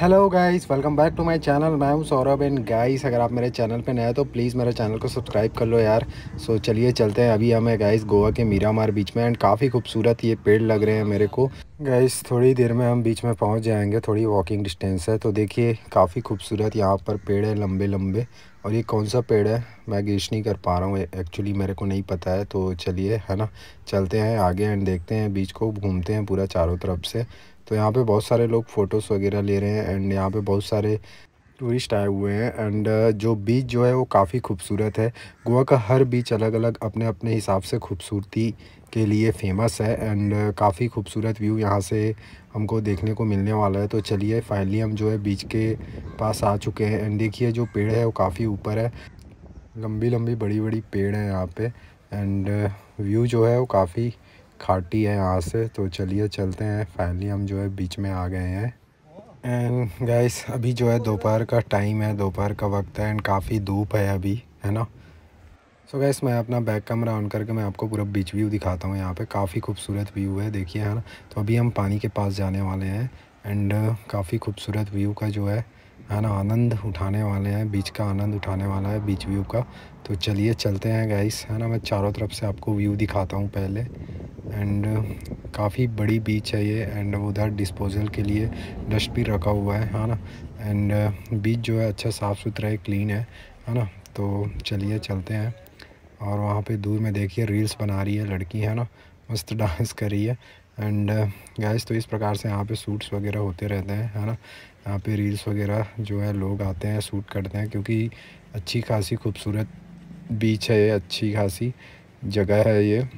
hello guys welcome back to my channel मैं हूं Saurabh and guys अगर आप मेरे चैनल पे नए हैं तो प्लीज़ मेरे चैनल को सब्सक्राइब कर लो यार सो so, चलिए चलते हैं अभी हमें गाइस गोवा के मीरामार बीच में एंड काफ़ी खूबसूरत ये पेड़ लग रहे हैं मेरे को गाइस थोड़ी देर में हम बीच में पहुंच जाएंगे थोड़ी वॉकिंग डिस्टेंस है तो देखिए काफ़ी खूबसूरत यहाँ पर पेड़ है लंबे लंबे और ये कौन सा पेड़ है मैं गेश नहीं कर पा रहा हूँ एक्चुअली मेरे को नहीं पता है तो चलिए है ना चलते हैं आगे एंड देखते हैं बीच को घूमते हैं पूरा चारों तरफ से तो यहाँ पे बहुत सारे लोग फ़ोटोज़ वगैरह ले रहे हैं एंड यहाँ पे बहुत सारे टूरिस्ट आए हुए हैं एंड uh, जो बीच जो है वो काफ़ी खूबसूरत है गोवा का हर बीच अलग अलग अपने अपने हिसाब से खूबसूरती के लिए फ़ेमस है एंड uh, काफ़ी खूबसूरत व्यू यहाँ से हमको देखने को मिलने वाला है तो चलिए फाइनली हम जो है बीच के पास आ चुके हैं एंड देखिए जो पेड़ है वो काफ़ी ऊपर है लंबी लंबी बड़ी बड़ी पेड़ है यहाँ पे एंड व्यू uh, जो है वो काफ़ी खाटी है यहाँ से तो चलिए चलते हैं फाइनली हम जो है बीच में आ गए हैं एंड गैस अभी जो है दोपहर का टाइम है दोपहर का वक्त है एंड काफ़ी धूप है अभी है ना सो so गैस मैं अपना बैक कैमरा ऑन करके मैं आपको पूरा बीच व्यू दिखाता हूँ यहाँ पे काफ़ी खूबसूरत व्यू है देखिए है ना तो अभी हम पानी के पास जाने वाले हैं एंड uh, काफ़ी खूबसूरत व्यू का जो है है ना आनंद उठाने वाले हैं बीच का आनंद उठाने वाला है बीच व्यू का तो चलिए चलते हैं गैस है ना मैं चारों तरफ से आपको व्यू दिखाता हूँ पहले एंड काफ़ी बड़ी बीच है ये एंड उधर डिस्पोजल के लिए डस्टबिन रखा हुआ है है हाँ ना एंड बीच uh, जो है अच्छा साफ़ सुथरा है क्लीन है है हाँ ना तो चलिए चलते हैं और वहाँ पे दूर में देखिए रील्स बना रही है लड़की है ना मस्त डांस कर रही है एंड गैस uh, तो इस प्रकार से यहाँ पे सूट्स वगैरह होते रहते हैं है ना यहाँ पे रील्स वगैरह जो है लोग आते हैं सूट करते हैं क्योंकि अच्छी खासी खूबसूरत बीच है ये अच्छी खासी जगह है ये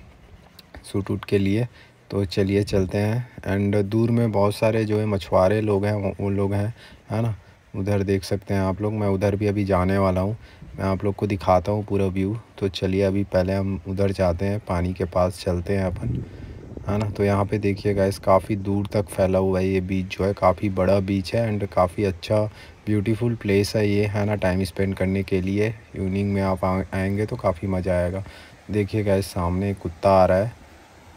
सूट उट के लिए तो चलिए चलते हैं एंड दूर में बहुत सारे जो है मछुआरे लोग हैं वो, लोग हैं है ना उधर देख सकते हैं आप लोग मैं उधर भी अभी जाने वाला हूँ मैं आप लोग को दिखाता हूँ पूरा व्यू तो चलिए अभी पहले हम उधर जाते हैं पानी के पास चलते हैं अपन है ना तो यहाँ पे देखिएगा इस काफ़ी दूर तक फैला हुआ है ये बीच जो है काफ़ी बड़ा बीच है एंड काफ़ी अच्छा ब्यूटीफुल प्लेस है ये है ना टाइम स्पेंड करने के लिए इवनिंग में आप आएंगे तो काफ़ी मज़ा आएगा देखिएगा इस सामने कुत्ता आ रहा है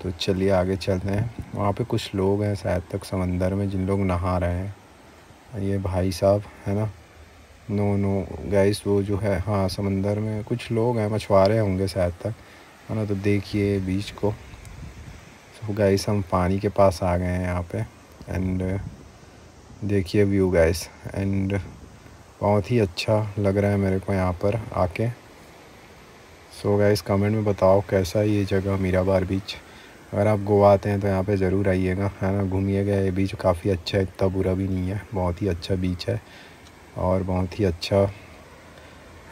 तो चलिए आगे चलते हैं वहाँ पे कुछ लोग हैं शायद तक समंदर में जिन लोग नहा रहे हैं ये भाई साहब है ना नो नो गैस वो जो है हाँ समंदर में कुछ लोग हैं मछुआरे होंगे शायद तक है ना तो देखिए बीच को तो गैस हम पानी के पास आ गए हैं यहाँ पे एंड देखिए व्यू गैस एंड बहुत ही अच्छा लग रहा है मेरे को यहाँ पर आके सो गैस कमेंट में बताओ कैसा है ये जगह मीराबार बीच अगर आप गोवा आते हैं तो यहाँ पे ज़रूर आइएगा है ना घूमिएगा ये बीच काफ़ी अच्छा है इतना बुरा भी नहीं है बहुत ही अच्छा बीच है और बहुत ही अच्छा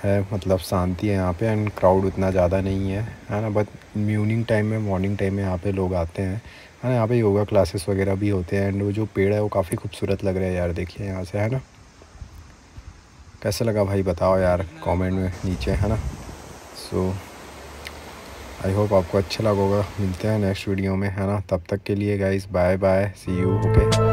है मतलब शांति है यहाँ पे एंड क्राउड उतना ज़्यादा नहीं है है ना बट इवनिंग टाइम में मॉर्निंग टाइम में यहाँ पे लोग आते हैं है ना यहाँ पे योगा क्लासेस वगैरह भी होते हैं एंड वो जो पेड़ है वो काफ़ी खूबसूरत लग रहा है यार देखिए यहाँ से है ना कैसा लगा भाई बताओ यार कमेंट में नीचे है ना सो so, आई होप आपको अच्छा लगेगा मिलते हैं नेक्स्ट वीडियो में है ना तब तक के लिए guys bye bye see you okay